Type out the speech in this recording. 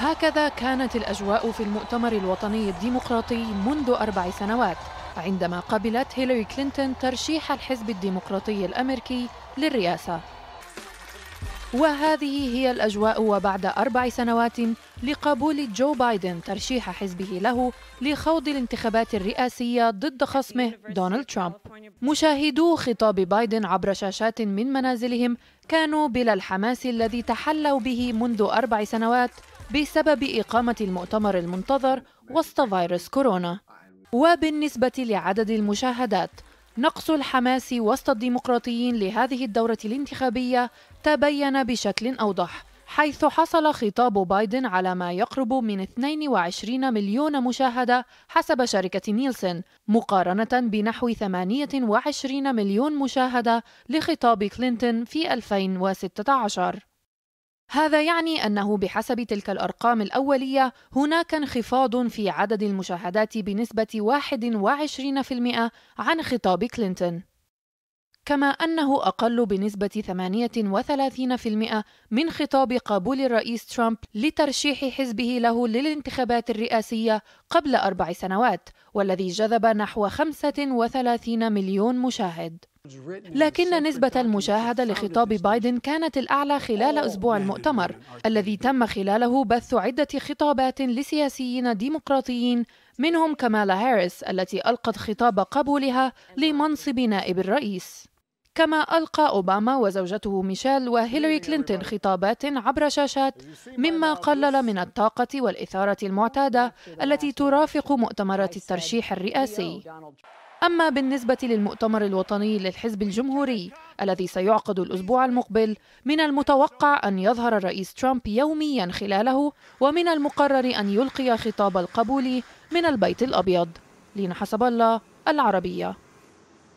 هكذا كانت الأجواء في المؤتمر الوطني الديمقراطي منذ أربع سنوات عندما قبلت هيلاري كلينتون ترشيح الحزب الديمقراطي الأمريكي للرئاسة وهذه هي الأجواء وبعد أربع سنوات لقبول جو بايدن ترشيح حزبه له لخوض الانتخابات الرئاسية ضد خصمه دونالد ترامب مشاهدو خطاب بايدن عبر شاشات من منازلهم كانوا بلا الحماس الذي تحلوا به منذ أربع سنوات بسبب إقامة المؤتمر المنتظر وسط فيروس كورونا وبالنسبة لعدد المشاهدات نقص الحماس وسط الديمقراطيين لهذه الدورة الانتخابية تبين بشكل أوضح حيث حصل خطاب بايدن على ما يقرب من 22 مليون مشاهدة حسب شركة نيلسون مقارنة بنحو 28 مليون مشاهدة لخطاب كلينتون في 2016 هذا يعني أنه بحسب تلك الأرقام الأولية هناك انخفاض في عدد المشاهدات بنسبة 21% عن خطاب كلينتون كما أنه أقل بنسبة 38% من خطاب قبول الرئيس ترامب لترشيح حزبه له للانتخابات الرئاسية قبل أربع سنوات والذي جذب نحو 35 مليون مشاهد لكن نسبة المشاهدة لخطاب بايدن كانت الأعلى خلال أسبوع المؤتمر الذي تم خلاله بث عدة خطابات لسياسيين ديمقراطيين منهم كمالا هاريس التي ألقت خطاب قبولها لمنصب نائب الرئيس كما ألقى أوباما وزوجته ميشيل وهيلاري كلينتون خطابات عبر شاشات مما قلل من الطاقة والإثارة المعتادة التي ترافق مؤتمرات الترشيح الرئاسي أما بالنسبة للمؤتمر الوطني للحزب الجمهوري الذي سيعقد الأسبوع المقبل من المتوقع أن يظهر الرئيس ترامب يوميا خلاله ومن المقرر أن يلقي خطاب القبول من البيت الأبيض لين حسب الله العربية